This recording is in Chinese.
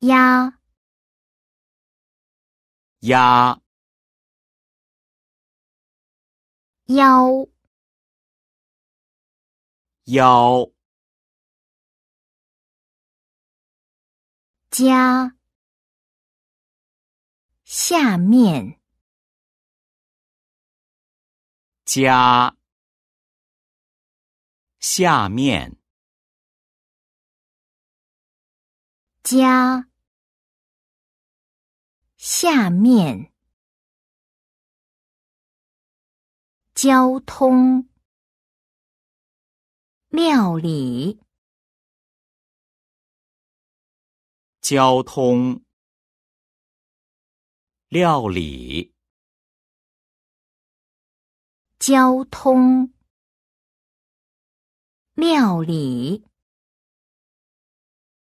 鸭，鸭，腰腰加下面加下面。家，下面交通，料理，交通，料理，交通，料理。